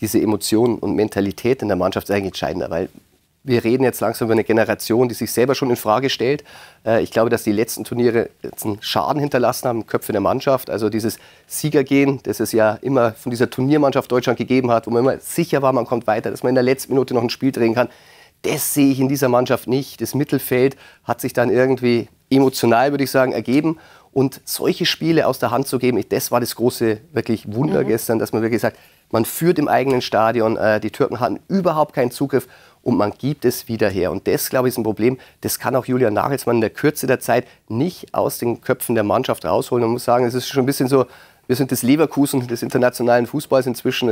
diese Emotionen und Mentalität in der Mannschaft ist eigentlich entscheidender, weil wir reden jetzt langsam über eine Generation, die sich selber schon in Frage stellt. Äh, ich glaube, dass die letzten Turniere jetzt einen Schaden hinterlassen haben, Köpfe der Mannschaft. Also dieses Siegergehen, das es ja immer von dieser Turniermannschaft Deutschland gegeben hat, wo man immer sicher war, man kommt weiter, dass man in der letzten Minute noch ein Spiel drehen kann. Das sehe ich in dieser Mannschaft nicht. Das Mittelfeld hat sich dann irgendwie emotional, würde ich sagen, ergeben. Und solche Spiele aus der Hand zu geben, das war das große wirklich Wunder mhm. gestern, dass man wirklich sagt, man führt im eigenen Stadion, äh, die Türken hatten überhaupt keinen Zugriff und man gibt es wieder her. Und das, glaube ich, ist ein Problem, das kann auch Julian Nagelsmann in der Kürze der Zeit nicht aus den Köpfen der Mannschaft rausholen. Man muss sagen, es ist schon ein bisschen so, wir sind das Leverkusen des internationalen Fußballs inzwischen.